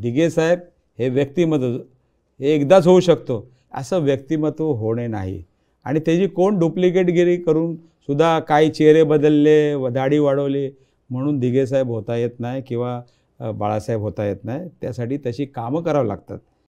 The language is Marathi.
दिगे साहेब हे व्यक्तिमत्व हे एकदाच होऊ शकतो असं व्यक्तिमत्व होणे नाही आणि त्याची कोण डुप्लिकेटगिरी करून सुद्धा काही चेहरे बदलले व दाढी वाढवली म्हणून दिगेसाहेब होता येत नाही किंवा बाळासाहेब होता येत नाही त्यासाठी तशी कामं करावं लागतात